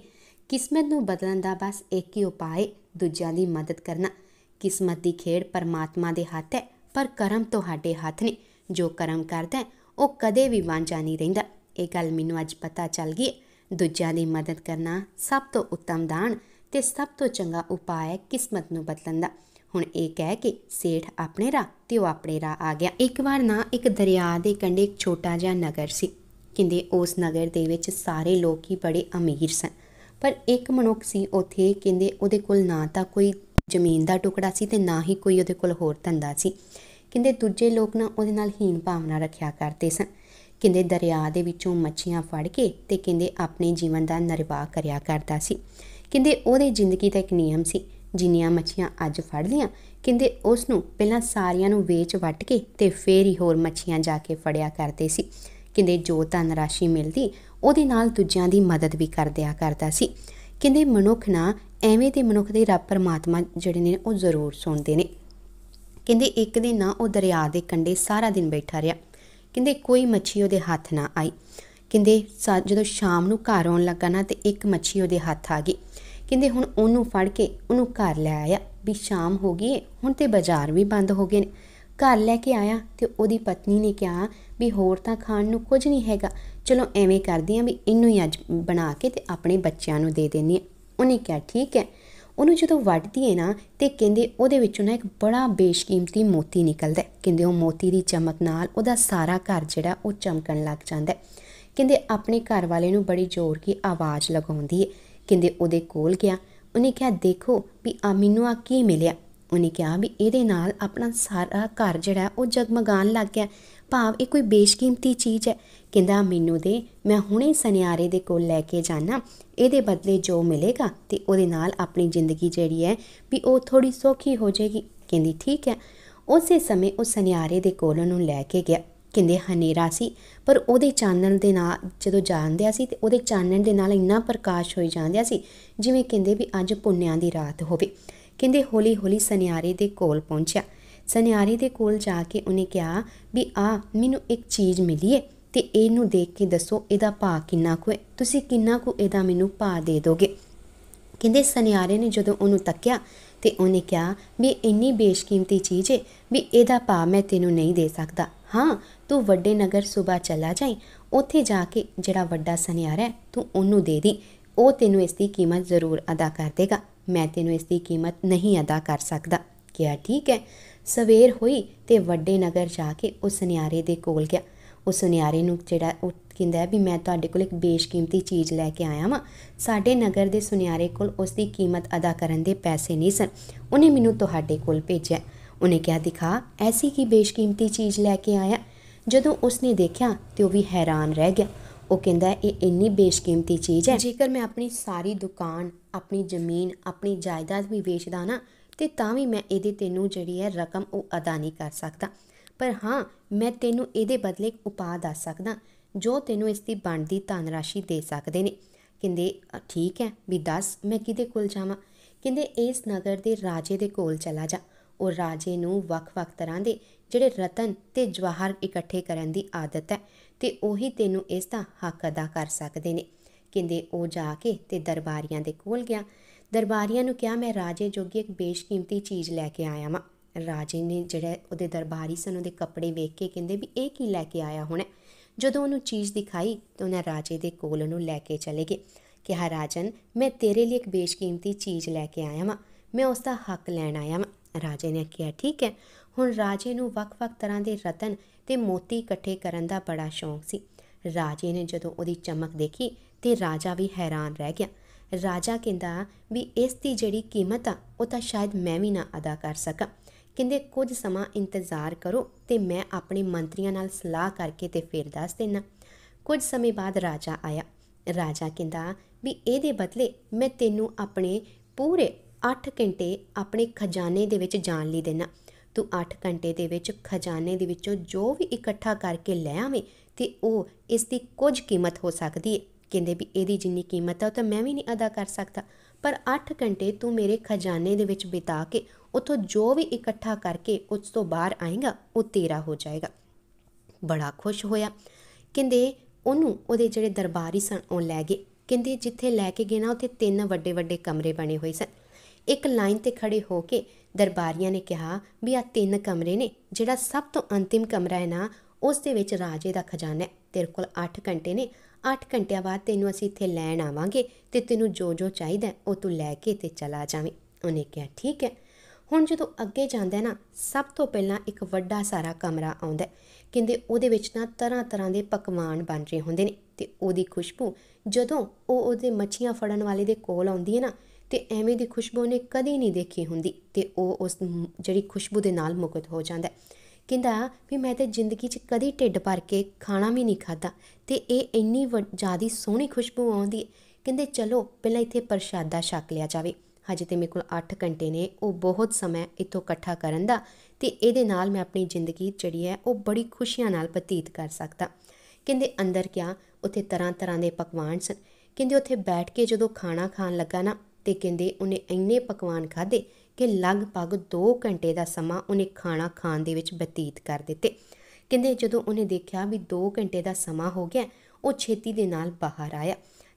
ਕਿਸਮਤ ਨੂੰ ਬਦਲਣ ਦਾ ਬਸ ਇੱਕ ਹੀ ਉਪਾਅ ਦੂਜਿਆਂ ਦੀ ਮਦਦ ਕਰਨਾ ਕਿਸਮਤ ਦੀ ਖੇਡ ਪਰਮਾਤਮਾ ਦੇ ਹੱਥ ਹੈ ਪਰ ਕਰਮ ਤੁਹਾਡੇ ਹੱਥ ਨੇ ਜੋ ਕਰਮ ਕਰਦਾ ਉਹ ਕਦੇ ਵੀ ਵਾਂਝਾ ਨਹੀਂ ਰਹਿੰਦਾ ਇਹ ਗੱਲ ਮੈਨੂੰ ਅੱਜ ਪਤਾ ਚੱਲ ਗਈ ਦੂਜਿਆਂ ਦੀ ਮਦਦ ਕਰਨਾ ਸਭ ਤੋਂ ਉੱਤਮ ਦਾਨ ਤੇ ਸਭ ਤੋਂ ਚੰਗਾ ਉਪਾਅ ਹੈ ਕਿਸਮਤ ਨੂੰ ਬਦਲਣ ਦਾ ਹੁਣ ਇਹ ਕਹਿ ਕੇ ਸੇਠ ਆਪਣੇ ਰਾਹ ਤੇ ਉਹ ਆਪਣੇ ਰਾਹ ਆ ਗਿਆ ਇੱਕ ਵਾਰ ਨਾ ਇੱਕ ਦਰਿਆ ਦੇ ਕੰਢੇ ਇੱਕ ਛੋਟਾ ਜਿਹਾ ਨਗਰ ਸੀ ਕਿੰਦੇ ਉਸ ਨਗਰ ਦੇ ਵਿੱਚ ਸਾਰੇ ਲੋਕ ਹੀ ਬੜੇ ਅਮੀਰ ਸਨ ਪਰ ਇੱਕ ਮਨੁੱਖ ਸੀ ਉਥੇ ਕਿੰਦੇ ਉਹਦੇ ਕੋਲ ਨਾ ਤਾਂ ਕੋਈ ਜ਼ਮੀਨ ਦਾ ਟੁਕੜਾ ਸੀ ਤੇ ਨਾ ਹੀ ਕੋਈ ਉਹਦੇ ਕੋਲ ਹੋਰ ਧੰਦਾ ਸੀ ਕਿੰਦੇ ਦੂਜੇ ਲੋਕ ਨਾ ਉਹਦੇ ਨਾਲ ਹੀਨ ਭਾਵਨਾ ਰੱਖਿਆ ਕਰਦੇ ਸਨ ਕਿੰਦੇ ਦਰਿਆ ਦੇ ਵਿੱਚੋਂ ਮੱਛੀਆਂ ਫੜ ਕੇ ਤੇ ਕਿੰਦੇ ਆਪਣੇ ਜੀਵਨ ਦਾ ਨਿਰਵਾਹ ਕਰਿਆ ਕਰਦਾ ਸੀ ਕਿੰਦੇ ਉਹਦੇ ਜ਼ਿੰਦਗੀ ਦਾ ਇੱਕ ਨਿਯਮ ਸੀ ਜਿੰਨੀਆਂ ਮੱਛੀਆਂ ਅੱਜ ਫੜ ਲੀਆਂ ਕਹਿੰਦੇ ਉਸ ਨੂੰ ਪਹਿਲਾਂ ਸਾਰੀਆਂ ਨੂੰ ਵੇਚ ਵਟ ਕੇ ਤੇ ਫੇਰ ਹੀ ਹੋਰ ਮੱਛੀਆਂ ਜਾ ਕੇ ਫੜਿਆ ਕਰਦੇ ਸੀ ਕਹਿੰਦੇ ਜੋ ਧਨ ਰਾਸ਼ੀ ਮਿਲਦੀ ਉਹਦੇ ਨਾਲ ਦੂਜਿਆਂ ਦੀ ਮਦਦ ਵੀ ਕਰਦਿਆ ਕਰਦਾ ਸੀ ਕਹਿੰਦੇ ਮਨੁੱਖ ਨਾ ਐਵੇਂ ਤੇ ਮਨੁੱਖ ਦੇ ਰੱਬ ਪਰਮਾਤਮਾ ਜਿਹੜੇ ਨੇ ਉਹ ਜ਼ਰੂਰ ਸੁਣਦੇ ਨੇ ਕਹਿੰਦੇ ਇੱਕ ਦਿਨ ਨਾ ਉਹ ਦਰਿਆ ਦੇ ਕੰਢੇ ਸਾਰਾ ਦਿਨ ਬੈਠਾ ਰਿਹਾ ਕਹਿੰਦੇ ਕੋਈ ਮੱਛੀ ਉਹਦੇ ਹੱਥ ਨਾ ਆਈ ਕਹਿੰਦੇ ਜਦੋਂ ਸ਼ਾਮ ਨੂੰ ਘਰ ਆਉਣ ਲੱਗਾ ਨਾ ਤੇ ਇੱਕ ਮੱਛੀ ਉਹਦੇ ਹੱਥ ਆ ਗਈ ਕਹਿੰਦੇ ਹੁਣ ਉਹਨੂੰ ਫੜ ਕੇ ਉਹਨੂੰ ਘਰ ਲੈ ਆਇਆ ਵੀ ਸ਼ਾਮ ਹੋ ਗਈ ਹੁਣ ਤੇ ਬਾਜ਼ਾਰ ਵੀ ਬੰਦ ਹੋ ਗਏ ਨੇ ਘਰ ਲੈ ਕੇ ਆਇਆ ਤੇ ਉਹਦੀ ਪਤਨੀ ਨੇ ਕਿਹਾ ਵੀ ਹੋਰ ਤਾਂ ਖਾਣ ਨੂੰ ਕੁਝ ਨਹੀਂ ਹੈਗਾ ਚਲੋ ਐਵੇਂ ਕਰਦੀ ਆਂ ਵੀ ਇਹਨੂੰ ਹੀ ਅੱਜ ਬਣਾ ਕੇ ਤੇ ਆਪਣੇ ਬੱਚਿਆਂ ਨੂੰ ਦੇ ਦੇਣੀ ਉਹਨੇ ਕਿਹਾ ਠੀਕ ਹੈ ਉਹਨੂੰ ਜਦੋਂ ਵੱਢਦੀ ਹੈ ਨਾ ਤੇ ਕਹਿੰਦੇ ਉਹਦੇ ਵਿੱਚੋਂ ਨਾ ਇੱਕ ਬੜਾ ਬੇਸ਼ਕੀਮਤੀ ਮੋਤੀ ਨਿਕਲਦਾ ਕਹਿੰਦੇ ਉਹ ਮੋਤੀ ਦੀ ਚਮਕ ਨਾਲ ਉਹਦਾ ਸਾਰਾ ਘਰ ਜਿਹੜਾ ਉਹ ਚਮਕਣ ਲੱਗ ਜਾਂਦਾ ਕਹਿੰਦੇ ਆਪਣੇ ਘਰ ਵਾਲੇ ਨੂੰ ਬੜੀ ਜ਼ੋਰ ਕੀ ਆਵਾਜ਼ ਲਗਾਉਂਦੀ ਹੈ ਕਹਿੰਦੇ ਉਹਦੇ ਕੋਲ ਗਿਆ ਉਹਨੇ ਕਿਹਾ ਦੇਖੋ ਵੀ ਆ ਮੈਨੂੰ ਆ ਕੀ ਮਿਲਿਆ ਉਹਨੇ ਕਿਹਾ ਵੀ ਇਹਦੇ ਨਾਲ ਆਪਣਾ ਸਾਰਾ ਘਰ ਜਿਹੜਾ ਉਹ ਜਗਮਗਾਨ ਲੱਗ ਗਿਆ ਭਾਵ ਇਹ ਕੋਈ ਬੇਸ਼ਕੀਮਤੀ ਚੀਜ਼ ਹੈ ਕਹਿੰਦਾ ਮੈਨੂੰ ਦੇ ਮੈਂ ਹੁਣੇ ਸਨਿਆਰੇ ਦੇ ਕੋਲ ਲੈ ਕੇ ਜਾਣਾ ਇਹਦੇ ਬਦਲੇ ਜੋ ਮਿਲੇਗਾ ਤੇ ਉਹਦੇ ਨਾਲ ਆਪਣੀ ਜ਼ਿੰਦਗੀ ਜਿਹੜੀ ਹੈ ਵੀ ਉਹ ਥੋੜੀ ਸੌਖੀ ਹੋ ਜਾਏਗੀ ਕਹਿੰਦੀ ਠੀਕ ਹੈ ਉਸੇ ਸਮੇਂ ਉਹ ਸਨਿਆਰੇ ਦੇ ਕੋਲ ਉਹਨੂੰ ਲੈ ਕੇ ਗਿਆ ਕਹਿੰਦੇ ਹਨੇਰਾ ਸੀ ਪਰ ਉਹਦੇ ਚਾਨਣ ਦੇ ਨਾਲ ਜਦੋਂ ਜਾਂਦਿਆ ਸੀ ਤੇ ਉਹਦੇ ਚਾਨਣ ਦੇ ਨਾਲ ਇੰਨਾ ਪ੍ਰਕਾਸ਼ ਹੋਈ ਜਾਂਦਿਆ ਸੀ ਜਿਵੇਂ ਕਹਿੰਦੇ ਵੀ ਅੱਜ ਪੁੰਨਿਆਂ ਦੀ ਰਾਤ ਹੋਵੇ ਕਹਿੰਦੇ ਹੌਲੀ ਹੌਲੀ ਸਨਿਆਰੇ ਦੇ ਕੋਲ ਪਹੁੰਚਿਆ ਸਨਿਆਰੇ ਦੇ ਕੋਲ ਜਾ ਕੇ ਉਹਨੇ ਕਿਹਾ ਵੀ ਆ ਮੈਨੂੰ ਇੱਕ ਚੀਜ਼ ਮਿਲੀ ਏ ਤੇ ਇਹਨੂੰ ਦੇਖ ਕੇ ਦੱਸੋ ਇਹਦਾ ਭਾਅ ਕਿੰਨਾ ਕੁ ਹੈ ਤੁਸੀਂ ਕਿੰਨਾ ਕੁ ਇਹਦਾ ਮੈਨੂੰ ਭਾਅ ਦੇ ਦੋਗੇ ਕਹਿੰਦੇ ਸਨਿਆਰੇ ਨੇ ਜਦੋਂ ਉਹਨੂੰ ਤੱਕਿਆ ਤੇ ਉਹਨੇ ਕਿਹਾ ਵੀ ਇੰਨੀ ਬੇਸ਼ਕੀਮਤੀ ਚੀਜ਼ ਹੈ ਵੀ ਇਹਦਾ ਪਾ ਮੈਂ ਤੈਨੂੰ ਨਹੀਂ ਦੇ ਸਕਦਾ ਹਾਂ ਤੂੰ ਵੱਡੇ ਨਗਰ ਸਵੇਰ ਚਲਾ ਜਾਈ ਉੱਥੇ ਜਾ ਕੇ ਜਿਹੜਾ ਵੱਡਾ ਸੁਨਿਆਰਾ ਹੈ ਤੂੰ ਉਹਨੂੰ ਦੇ ਦੀ ਉਹ ਤੈਨੂੰ ਇਸ ਦੀ ਕੀਮਤ ਜ਼ਰੂਰ ਅਦਾ ਕਰ ਦੇਗਾ ਮੈਂ ਤੈਨੂੰ ਇਸ ਦੀ ਕੀਮਤ ਨਹੀਂ ਅਦਾ ਕਰ ਸਕਦਾ ਕਿਹਾ ਠੀਕ ਹੈ ਸਵੇਰ ਹੋਈ ਤੇ ਵੱਡੇ ਨਗਰ ਜਾ ਕੇ ਉਸ ਸੁਨਿਆਰੇ ਦੇ ਕੋਲ ਗਿਆ ਉਸ ਸੁਨਿਆਰੇ ਨੂੰ ਜਿਹੜਾ ਕਹਿੰਦਾ ਵੀ ਮੈਂ ਤੁਹਾਡੇ ਕੋਲ ਇੱਕ ਬੇਸ਼ਕੀਮਤੀ ਚੀਜ਼ ਲੈ ਕੇ ਆਇਆ ਵਾਂ ਸਾਡੇ ਨਗਰ ਦੇ ਸੁਨਿਆਰੇ ਕੋਲ ਉਸ ਦੀ ਕੀਮਤ ਅਦਾ ਕਰਨ ਦੇ ਪੈਸੇ ਨਹੀਂ ਸਨ ਉਹਨੇ ਮੈਨੂੰ ਤੁਹਾਡੇ ਕੋਲ ਭੇਜਿਆ ਉਹਨੇ ਕਿਹਾ ਦਿਖਾ ਐਸੀ ਕੀ ਬੇਸ਼ਕੀਮਤੀ ਚੀਜ਼ ਲੈ ਕੇ ਆਇਆ ਜਦੋਂ ਉਸਨੇ ਦੇਖਿਆ ਤੇ ਉਹ ਵੀ ਹੈਰਾਨ ਰਹਿ ਗਿਆ ਉਹ ਕਹਿੰਦਾ ਇਹ ਇੰਨੀ ਬੇਸ਼ਕੀਮਤੀ ਚੀਜ਼ ਹੈ ਜੇਕਰ ਮੈਂ ਆਪਣੀ ਸਾਰੀ ਦੁਕਾਨ ਆਪਣੀ ਜ਼ਮੀਨ ਆਪਣੀ ਜਾਇਦਾਦ ਵੀ ਵੇਚਦਾ ਨਾ ਤੇ ਤਾਂ ਵੀ ਮੈਂ ਇਹਦੇ ਤੈਨੂੰ ਜਿਹੜੀ ਹੈ ਰਕਮ ਉਹ ਅਦਾ ਨਹੀਂ ਕਰ ਸਕਦਾ ਪਰ ਹਾਂ ਮੈਂ ਤੈਨੂੰ ਇਹਦੇ ਬਦਲੇ ਇੱਕ ਉਪਾਅ ਦੱਸ ਸਕਦਾ ਜੋ ਤੈਨੂੰ ਇਸ ਦੀ ਬਣਦੀ ਰਾਸ਼ੀ ਦੇ ਸਕਦੇ ਨੇ ਕਹਿੰਦੇ ਠੀਕ ਹੈ ਵੀ ਦੱਸ ਮੈਂ ਕਿਤੇ ਕੋਲ ਜਾਵਾਂ ਕਹਿੰਦੇ ਇਸ ਨਗਰ ਦੇ ਰਾਜੇ ਦੇ ਕੋਲ ਚਲਾ ਜਾ ਉਹ ਰਾਜੇ ਨੂੰ ਵੱਖ-ਵੱਖ ਤਰ੍ਹਾਂ ਦੇ ਜਿਹੜੇ ਰਤਨ ਤੇ ਜਵਾਹਰ ਇਕੱਠੇ ਕਰਨ ਦੀ ਆਦਤ ਹੈ ਤੇ ਉਹੀ ਤੈਨੂੰ ਇਸ ਦਾ ਹੱਕ ਅਦਾ ਕਰ ਸਕਦੇ ਨੇ ਕਹਿੰਦੇ ਉਹ ਜਾ ਕੇ ਤੇ ਦਰਬਾਰੀਆਂ ਦੇ ਕੋਲ ਗਿਆ ਦਰਬਾਰੀਆਂ ਨੂੰ ਕਿਹਾ ਮੈਂ ਰਾਜੇ ਜੋਗੀ ਇੱਕ ਬੇਸ਼ਕੀਮਤੀ ਚੀਜ਼ ਲੈ ਕੇ ਆਇਆ ਵਾਂ ਰਾਜੇ ਨੇ ਜਿਹੜਾ ਉਹਦੇ ਦਰਬਾਰੀ ਸਨ ਉਹਦੇ ਕੱਪੜੇ ਵੇਖ ਕੇ ਕਹਿੰਦੇ ਵੀ ਇਹ ਕੀ ਲੈ ਕੇ ਆਇਆ ਹੁਣ ਜਦੋਂ ਉਹਨੂੰ ਚੀਜ਼ ਦਿਖਾਈ ਤਾਂ ਉਹਨੇ ਰਾਜੇ ਦੇ ਕੋਲ ਉਹਨੂੰ ਲੈ ਕੇ ਚਲੇ ਗਏ ਕਿਹਾ ਰਾਜਨ ਮੈਂ ਤੇਰੇ ਲਈ ਇੱਕ ਬੇਸ਼ਕੀਮਤੀ ਚੀਜ਼ ਲੈ ਕੇ ਆਇਆ ਹਾਂ ਮੈਂ ਉਸ ਦਾ ਹੱਕ ਲੈਣ ਆਇਆ ਹਾਂ ਰਾਜੇ ਨੇ ਕਿਹਾ ਠੀਕ ਹੈ ਹੁਣ ਰਾਜੇ ਨੂੰ ਵੱਖ-ਵੱਖ ਤਰ੍ਹਾਂ ਦੇ ਰਤਨ ਤੇ ਮੋਤੀ ਇਕੱਠੇ ਕਰਨ ਦਾ ਬੜਾ ਸ਼ੌਂਕ ਸੀ ਰਾਜੇ ਨੇ ਜਦੋਂ ਉਹਦੀ ਚਮਕ ਦੇਖੀ ਤੇ ਰਾਜਾ ਵੀ ਹੈਰਾਨ ਰਹਿ ਗਿਆ ਰਾਜਾ ਕਹਿੰਦਾ ਵੀ ਇਸ ਦੀ ਜਿਹੜੀ ਕੀਮਤ ਆ ਉਹ ਤਾਂ ਸ਼ਾਇਦ ਮੈਂ ਵੀ ਨਾ ਅਦਾ ਕਰ ਸਕਾਂ ਕਹਿੰਦੇ ਕੁਝ ਸਮਾਂ ਇੰਤਜ਼ਾਰ ਕਰੋ ਤੇ ਮੈਂ ਆਪਣੇ ਮੰਤਰੀਆਂ ਨਾਲ ਸਲਾਹ ਕਰਕੇ ਤੇ ਫਿਰ ਦੱਸ ਦੇਣਾ ਕੁਝ ਸਮੇਂ ਬਾਅਦ ਰਾਜਾ ਆਇਆ ਰਾਜਾ ਕਹਿੰਦਾ ਵੀ ਇਹਦੇ ਬਦਲੇ ਮੈਂ ਤੈਨੂੰ ਆਪਣੇ ਪੂਰੇ 8 ਘੰਟੇ ਆਪਣੇ ਖਜ਼ਾਨੇ ਦੇ ਵਿੱਚ ਜਾਣ ਲਈ ਦੇਣਾ ਤੂੰ 8 ਘੰਟੇ ਦੇ ਵਿੱਚ ਖਜ਼ਾਨੇ ਦੇ ਵਿੱਚੋਂ ਜੋ ਵੀ ਇਕੱਠਾ ਕਰਕੇ ਲੈ ਆਵੇਂ ਤੇ ਉਹ ਇਸ ਦੀ ਕੁਝ ਕੀਮਤ ਹੋ ਸਕਦੀ ਹੈ ਕਹਿੰਦੇ ਵੀ ਇਹਦੀ ਜਿੰਨੀ ਕੀਮਤ ਹੈ ਉਹ ਤਾਂ ਮੈਂ ਵੀ ਨਹੀਂ ਅਦਾ ਕਰ ਸਕਦਾ ਪਰ 8 ਘੰਟੇ ਤੂੰ ਮੇਰੇ ਖਜ਼ਾਨੇ ਦੇ ਵਿੱਚ ਬਿਤਾ ਕੇ ਉਥੋਂ ਜੋ ਵੀ ਇਕੱਠਾ ਕਰਕੇ ਉਸ ਤੋਂ ਬਾਹਰ ਆਏਗਾ ਉਹ ਤੇਰਾ ਹੋ ਜਾਏਗਾ ਬੜਾ ਖੁਸ਼ ਹੋਇਆ ਕਹਿੰਦੇ ਉਹਨੂੰ ਉਹਦੇ ਜਿਹੜੇ ਦਰਬਾਰੀ ਸਨ ਉਹ ਲੈ ਗਏ ਕਹਿੰਦੇ ਜਿੱਥੇ ਲੈ ਕੇ ਗਏ ਨਾ ਉੱਥੇ ਤਿੰਨ ਵੱਡੇ ਵੱਡੇ ਕਮਰੇ ਬਣੇ ਹੋਏ ਸਨ ਇੱਕ ਲਾਈਨ ਤੇ ਖੜੇ ਹੋ ਕੇ ਦਰਬਾਰੀਆਂ ਨੇ ਕਿਹਾ ਵੀ ਆ ਤਿੰਨ ਕਮਰੇ ਨੇ ਜਿਹੜਾ ਸਭ ਤੋਂ ਅੰਤਿਮ ਕਮਰਾ ਹੈ ਨਾ ਉਸ ਦੇ ਵਿੱਚ ਰਾਜੇ ਦਾ ਖਜ਼ਾਨਾ ਹੈ ਤੇਰੇ ਕੋਲ 8 ਘੰਟੇ ਨੇ 8 ਘੰਟਿਆਂ ਬਾਅਦ ਤੈਨੂੰ ਅਸੀਂ ਇੱਥੇ ਲੈਣ ਆਵਾਂਗੇ ਤੇ ਤੈਨੂੰ ਜੋ ਜੋ ਚਾਹੀਦਾ ਉਹ ਤੂੰ ਲੈ ਕੇ ਤੇ ਚਲਾ ਜਾਵੇਂ ਉਹਨੇ ਕਿਹਾ ਠੀਕ ਹੈ ਹੁਣ ਜਦੋਂ ਅੱਗੇ ਜਾਂਦਾ ਨਾ ਸਭ ਤੋਂ ਪਹਿਲਾਂ ਇੱਕ ਵੱਡਾ ਸਾਰਾ ਕਮਰਾ ਆਉਂਦਾ ਕਹਿੰਦੇ ਉਹਦੇ ਵਿੱਚ ਨਾ ਤਰ੍ਹਾਂ ਤਰ੍ਹਾਂ ਦੇ ਪਕਵਾਨ ਬਣ ਰਹੇ ਹੁੰਦੇ ਨੇ ਤੇ ਉਹਦੀ ਖੁਸ਼ਬੂ ਜਦੋਂ ਉਹ ਉਹਦੇ ਮੱਛੀਆਂ ਫੜਨ ਵਾਲੇ ਦੇ ਕੋਲ ਆਉਂਦੀ ਹੈ ਨਾ ਤੇ ਐਵੇਂ ਦੀ ਖੁਸ਼ਬੂ ਨੇ ਕਦੀ ਨਹੀਂ ਦੇਖੀ ਹੁੰਦੀ ਤੇ ਉਹ ਉਸ ਜਿਹੜੀ ਖੁਸ਼ਬੂ ਦੇ ਨਾਲ ਮੁਕਤ ਹੋ ਜਾਂਦਾ ਕਹਿੰਦਾ ਵੀ ਮੈਂ ਤੇ ਜ਼ਿੰਦਗੀ 'ਚ ਕਦੀ ਢਿੱਡ ਭਰ ਕੇ ਖਾਣਾ ਵੀ ਨਹੀਂ ਖਾਦਾ ਤੇ ਇਹ ਇੰਨੀ ਜ਼ਿਆਦੀ ਸੋਹਣੀ ਖੁਸ਼ਬੂ ਆਉਂਦੀ ਕਹਿੰਦੇ ਚਲੋ ਪਹਿਲਾਂ ਇੱਥੇ ਪ੍ਰਸ਼ਾਦਾ ਛਕ ਲਿਆ ਜਾਵੇ ਹਜੇ ਤੇ ਮੇਰੇ ਕੋਲ 8 ਘੰਟੇ ਨੇ ਉਹ ਬਹੁਤ ਸਮਾਂ ਇਥੋਂ ਇਕੱਠਾ ਕਰਨ ਦਾ ਤੇ ਇਹਦੇ ਨਾਲ ਮੈਂ ਆਪਣੀ ਜ਼ਿੰਦਗੀ ਜਿਹੜੀ ਹੈ ਉਹ ਬੜੀ ਖੁਸ਼ੀਆਂ ਨਾਲ ਬਤੀਤ ਕਰ ਸਕਦਾ ਕਹਿੰਦੇ ਅੰਦਰ ਕਿਆ ਉੱਥੇ ਤਰ੍ਹਾਂ ਤਰ੍ਹਾਂ ਦੇ ਪਕਵਾਨ ਸਨ ਕਹਿੰਦੇ ਉੱਥੇ ਬੈਠ ਕੇ ਜਦੋਂ ਖਾਣਾ ਖਾਣ ਲੱਗਾ ਨਾ ਤੇ ਕਹਿੰਦੇ ਉਹਨੇ ਇੰਨੇ ਪਕਵਾਨ ਖਾਦੇ ਕਿ ਲਗਭਗ 2 ਘੰਟੇ ਦਾ ਸਮਾਂ ਉਹਨੇ ਖਾਣਾ ਖਾਣ ਦੇ ਵਿੱਚ ਬਤੀਤ ਕਰ ਦਿੱਤੇ ਕਹਿੰਦੇ ਜਦੋਂ ਉਹਨੇ ਦੇਖਿਆ ਵੀ 2 ਘੰਟੇ ਦਾ ਸਮਾਂ ਹੋ ਗਿਆ ਉਹ ਛੇਤੀ ਦੇ ਨਾਲ ਬਾਹਰ ਆਇਆ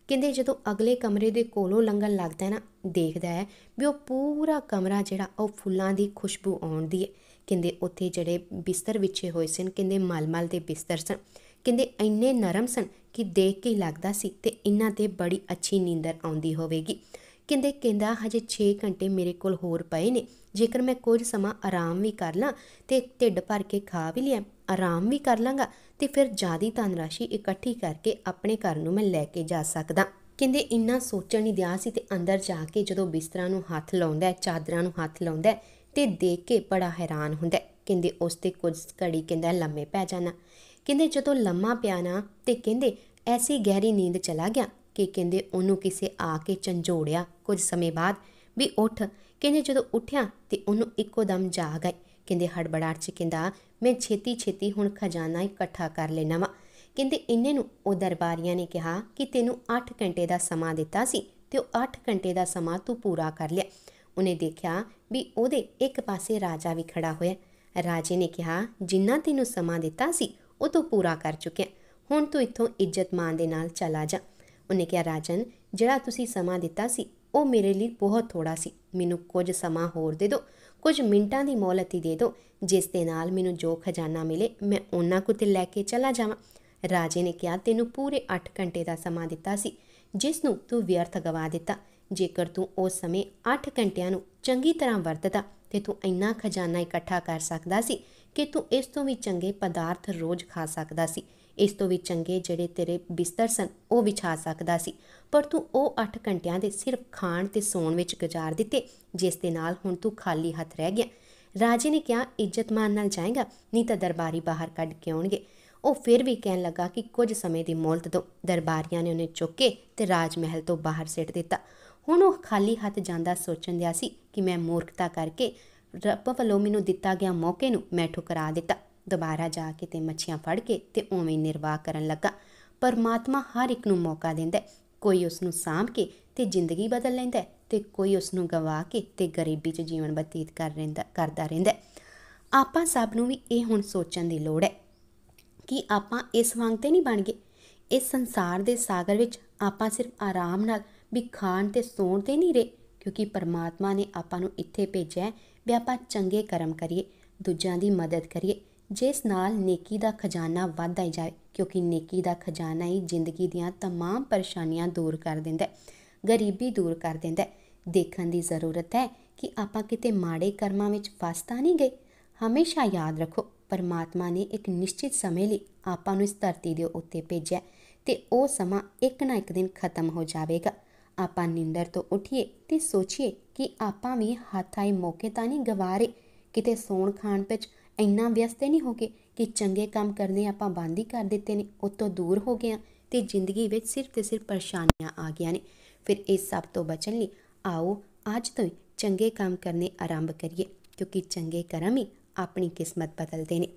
ਕਹਿੰਦੇ ਜਦੋਂ ਅਗਲੇ ਕਮਰੇ ਦੇ ਕੋਲੋਂ ਲੰਘਣ ਲੱਗਦਾ ਹੈ ਨਾ ਦੇਖਦਾ ਹੈ ਵੀ ਉਹ ਪੂਰਾ ਕਮਰਾ ਜਿਹੜਾ ਉਹ ਫੁੱਲਾਂ ਦੀ ਖੁਸ਼ਬੂ ਆਉਂਦੀ ਹੈ ਕਹਿੰਦੇ ਉੱਥੇ ਜਿਹੜੇ ਬਿਸਤਰ ਵਿਛੇ ਹੋਏ ਸਨ ਕਹਿੰਦੇ ਮਲਮਲ ਦੇ ਬਿਸਤਰ ਸਨ ਕਹਿੰਦੇ ਇੰਨੇ ਨਰਮ ਸਨ ਕਿ ਦੇਖ ਕੇ ਲੱਗਦਾ ਸੀ ਤੇ ਇਹਨਾਂ ਤੇ ਬੜੀ ਅੱਛੀ ਨੀਂਦਰ ਆਉਂਦੀ ਹੋਵੇਗੀ ਕਹਿੰਦੇ ਕਹਿੰਦਾ ਹਜੇ 6 ਘੰਟੇ ਮੇਰੇ ਕੋਲ ਹੋਰ ਪਏ ਨੇ ਜੇਕਰ ਮੈਂ ਕੁਝ ਸਮਾਂ ਆਰਾਮ ਵੀ ਕਰ ਲਾਂ ਤੇ ਢਿੱਡ ਭਰ ਕੇ ਖਾ ਵੀ ਲਿਆ ਆਰਾਮ ਵੀ ਕਰ ਲਾਂਗਾ ਤੇ ਫਿਰ ਜਿਆਦੀ ਰਾਸ਼ੀ ਇਕੱਠੀ ਕਰਕੇ ਆਪਣੇ ਘਰ ਨੂੰ ਮੈਂ ਲੈ ਕੇ ਜਾ ਸਕਦਾ ਕਹਿੰਦੇ ਇੰਨਾ ਸੋਚਣ ਨਹੀਂ ਦਿਆ ਸੀ ਤੇ ਅੰਦਰ ਜਾ ਕੇ ਜਦੋਂ ਬਿਸਤਰਾ ਨੂੰ ਹੱਥ ਲਾਉਂਦਾ ਹੈ ਚਾਦਰਾਂ ਨੂੰ ਹੱਥ ਲਾਉਂਦਾ ਤੇ ਦੇਖ ਕੇ ਬੜਾ ਹੈਰਾਨ ਹੁੰਦਾ ਕਹਿੰਦੇ ਉਸ ਤੇ ਕੁਝ ਘੜੀ ਕਹਿੰਦਾ ਲੰਮੇ ਪੈ ਜਾਣਾ ਕਹਿੰਦੇ ਜਦੋਂ ਲੰਮਾ ਪਿਆ ਨਾ ਤੇ ਕਹਿੰਦੇ ਐਸੀ ਗਹਿਰੀ ਨੀਂਦ ਚਲਾ ਗਿਆ ਕਿ ਕਹਿੰਦੇ ਉਹਨੂੰ ਕਿਸੇ ਆ ਕੇ ਚੰਜੋੜਿਆ ਕੁਝ ਸਮੇਂ ਬਾਅਦ ਵੀ ਉੱਠ ਕਹਿੰਦੇ ਜਦੋਂ ਉੱਠਿਆ ਤੇ ਉਹਨੂੰ ਇੱਕੋ ਦਮ ਜਾਗ ਆਈ ਕਹਿੰਦੇ ਹੜਬੜਾਟ ਚ ਕਹਿੰਦਾ ਮੈਂ ਛੇਤੀ ਛੇਤੀ ਹੁਣ ਖਜ਼ਾਨਾ ਇਕੱਠਾ ਕਰ ਲੈਣਾ ਵਾ ਕਹਿੰਦੇ ਇੰਨੇ ਨੂੰ ਉਹ ਦਰਬਾਰੀਆਂ ਨੇ ਕਿਹਾ ਕਿ ਤੈਨੂੰ 8 ਘੰਟੇ ਦਾ ਸਮਾਂ ਦਿੱਤਾ ਸੀ ਤੇ ਉਹ 8 ਘੰਟੇ ਦਾ ਸਮਾਂ ਤੂੰ ਪੂਰਾ ਕਰ ਲਿਆ ਉਹਨੇ ਦੇਖਿਆ ਵੀ ਉਹਦੇ ਇੱਕ ਪਾਸੇ ਰਾਜਾ ਵੀ ਖੜਾ ਹੋਇਆ ਰਾਜੇ ਨੇ ਕਿਹਾ ਜਿੰਨਾ ਤੈਨੂੰ ਸਮਾਂ ਦਿੱਤਾ ਸੀ ਉਹ ਤੂੰ ਪੂਰਾ ਕਰ ਚੁੱਕਿਆ ਹੁਣ ਤੂੰ ਇੱਥੋਂ ਇੱਜ਼ਤ ਮਾਨ ਦੇ ਨਾਲ ਚਲਾ ਜਾ ਉਹਨੇ ਕਿਹਾ ਰਾਜਨ ਜਿਹੜਾ ਤੁਸੀਂ ਸਮਾਂ ਦਿੱਤਾ ਸੀ ਉਹ ਮੇਰੇ ਲਈ ਬਹੁਤ ਥੋੜਾ ਸੀ ਮੈਨੂੰ ਕੁਝ ਸਮਾਂ ਹੋਰ ਦੇ ਦਿਓ ਕੁਝ ਮਿੰਟਾਂ ਦੀ ਮੌਲਤ ਹੀ ਦੇ ਦਿਓ ਜਿਸ ਦੇ ਨਾਲ ਮੈਨੂੰ ਜੋ ਖਜ਼ਾਨਾ ਮਿਲੇ ਮੈਂ ਉਹਨਾਂ ਕੋ ਤੇ ਲੈ ਕੇ ਚਲਾ ਜਾਵਾਂ ਰਾਜੇ ਨੇ ਕਿਹਾ ਤੈਨੂੰ ਪੂਰੇ 8 ਘੰਟੇ ਦਾ ਸਮਾਂ ਦਿੱਤਾ ਸੀ ਜਿਸ ਨੂੰ ਤੂੰ ਵਿਅਰਥ ਗਵਾ ਦਿੱਤਾ ਜੇਕਰ ਤੂੰ ਉਸ ਸਮੇਂ 8 ਘੰਟਿਆਂ ਨੂੰ ਚੰਗੀ ਤਰ੍ਹਾਂ ਵਰਤਦਾ ਤੇ ਤੂੰ ਇੰਨਾ ਖਜ਼ਾਨਾ ਇਕੱਠਾ ਕਰ ਸਕਦਾ ਸੀ ਕਿ ਤੂੰ ਇਸ ਤੋਂ ਵੀ ਚੰਗੇ ਪਦਾਰਥ ਰੋਜ਼ ਖਾ ਸਕਦਾ ਸੀ ਇਸ ਤੋਂ ਵੀ ਚੰਗੇ ਜਿਹੜੇ ਤੇਰੇ ਬਿਸਤਰ ਸਨ ਉਹ ਵਿਛਾ ਸਕਦਾ ਸੀ ਪਰ ਤੂੰ ਉਹ 8 ਘੰਟਿਆਂ ਦੇ ਸਿਰਫ ਖਾਣ ਤੇ ਸੌਣ ਵਿੱਚ ਗੁਜ਼ਾਰ ਦਿੱਤੇ ਜਿਸ ਦੇ ਨਾਲ ਹੁਣ ਤੂੰ ਖਾਲੀ ਹੱਥ ਰਹਿ ਗਿਆ ਰਾਜੇ ਨੇ ਕਿਹਾ ਇੱਜ਼ਤ ਮਾਨ ਨਾਲ ਜਾਏਗਾ ਨਹੀਂ ਤਾਂ ਦਰਬਾਰੀ ਬਾਹਰ ਕੱਢ ਕੇ ਆਉਣਗੇ ਉਹ ਫਿਰ ਵੀ ਕਹਿਣ ਲੱਗਾ ਕਿ ਕੁਝ ਸਮੇਂ ਦੀ ਮੌਲਤ ਦੋ ਦਰਬਾਰੀਆਂ ਨੇ ਉਹਨੇ ਚੁੱਕ ਕੇ ਤੇ ਰਾਜ ਮਹਿਲ ਤੋਂ ਬਾਹਰ ਸਿੱਟ ਦਿੱਤਾ ਹੁਣ ਉਹ ਖਾਲੀ ਹੱਥ ਜਾਂਦਾ ਸੋਚਣ ਦਿਆ ਸੀ ਕਿ ਮੈਂ ਮੂਰਖਤਾ ਕਰਕੇ ਰੱਬ ਵੱਲੋਂ ਮੈਨੂੰ ਦਿੱਤਾ ਗਿਆ ਮੌਕੇ ਨੂੰ ਮੈਂ ਠੁਕਰਾ ਦਿੱਤਾ ਦੁਬਾਰਾ ਜਾ ਕੇ ਤੇ ਮੱਛੀਆਂ ਫੜ ਕੇ ਤੇ ਉਵੇਂ ਨਿਰਵਾਹ ਕਰਨ ਲੱਗਾ ਪਰਮਾਤਮਾ ਹਰ ਇੱਕ ਨੂੰ ਮੌਕਾ ਦਿੰਦਾ ਕੋਈ ਉਸ ਨੂੰ ਸਾਂਭ ਕੇ ਤੇ ਜ਼ਿੰਦਗੀ ਬਦਲ ਲੈਂਦਾ ਤੇ ਕੋਈ ਉਸ ਨੂੰ ਗਵਾ ਕੇ ਤੇ ਗਰੀਬੀ 'ਚ ਜੀਵਨ ਬਤੀਤ ਕਰ ਰਿੰਦਾ ਕਰਦਾ ਰਹਿੰਦਾ ਆਪਾਂ ਸਭ ਨੂੰ ਵੀ ਇਹ ਹੁਣ ਸੋਚਣ ਦੀ ਲੋੜ ਹੈ ਕਿ ਆਪਾਂ ਇਸ ਵਾਂਗ ਤੇ ਨਹੀਂ ਬਣ ਗਏ ਇਸ ਸੰਸਾਰ ਦੇ ਸਾਗਰ ਵਿੱਚ ਆਪਾਂ ਸਿਰਫ ਆਰਾਮ ਨਾਲ ਵੀ ਖਾਣ ਤੇ ਸੌਣ ਤੇ ਨਹੀਂ ਰਹੇ ਕਿਉਂਕਿ ਪਰਮਾਤਮਾ ਨੇ ਆਪਾਂ ਨੂੰ ਇੱਥੇ ਭੇਜਿਆ ਵੀ ਆਪਾਂ ਚੰਗੇ ਕਰਮ ਕਰੀਏ ਦੂਜਿਆਂ ਦੀ ਮਦਦ ਕਰੀਏ ਜਿਸ ਨਾਲ ਨੇਕੀ ਦਾ ਖਜ਼ਾਨਾ ਵਧਦਾ ਜਾਏ ਕਿਉਂਕਿ ਨੇਕੀ ਦਾ ਖਜ਼ਾਨਾ ਹੀ ਜ਼ਿੰਦਗੀ ਦੀਆਂ तमाम ਪਰੇਸ਼ਾਨੀਆਂ ਦੂਰ ਕਰ ਦਿੰਦਾ ਹੈ ਗਰੀਬੀ ਦੂਰ ਕਰ ਦਿੰਦਾ ਹੈ ਦੇਖਣ ਦੀ ਜ਼ਰੂਰਤ ਹੈ ਕਿ ਆਪਾਂ ਕਿਤੇ ਮਾੜੇ ਕਰਮਾਂ ਵਿੱਚ ਫਸ ਤਾਂ ਨਹੀਂ ਗਏ ਹਮੇਸ਼ਾ ਯਾਦ ਰੱਖੋ ਪਰਮਾਤਮਾ ਨੇ ਇੱਕ ਨਿਸ਼ਚਿਤ ਸਮੇਂ ਲਈ ਆਪਾਂ ਨੂੰ ਇਸ ਧਰਤੀ ਦੇ ਉੱਤੇ ਭੇਜਿਆ ਤੇ ਉਹ ਸਮਾਂ ਇੱਕ ਨਾ ਇੱਕ ਦਿਨ ਖਤਮ ਹੋ ਜਾਵੇਗਾ ਆਪਾਂ ਨਿੰਦਰ ਤੋਂ ਉਠੀਏ ਤੇ ਸੋਚੀਏ ਕਿ ਆਪਾਂ ਵੀ ਹੱਥ ਆਏ ਮੌਕੇ ਤਾਂ ਨਹੀਂ ਗਵਾਰੇ ਕਿਤੇ ਸੌਣ ਖਾਣ ਵਿੱਚ ਇੰਨਾ ਵਿਅਸਤ ਨਹੀਂ ਹੋ ਕੇ ਕਿ ਚੰਗੇ ਕੰਮ ਕਰਨੇ ਆਪਾਂ ਬੰਦ ਹੀ ਕਰ ਦਿੱਤੇ ਨੇ ਉਤੋਂ ਦੂਰ ਹੋ ਗਏ ਆ ਤੇ ਜ਼ਿੰਦਗੀ ਵਿੱਚ ਸਿਰਫ ਤੇ ਸਿਰਫ ਪਰੇਸ਼ਾਨੀਆਂ ਆ ਗਈਆਂ ਨੇ ਫਿਰ ਇਸ ਸਭ ਤੋਂ ਬਚਣ ਲਈ ਆਓ ਅੱਜ ਤੋਂ ਹੀ ਚੰਗੇ ਕੰਮ ਕਰਨੇ ਆਰੰਭ ਕਰੀਏ ਕਿਉਂਕਿ ਚੰਗੇ ਕਰਮ ਹੀ ਆਪਣੀ ਕਿਸਮਤ ਬਦਲਦੇ ਨੇ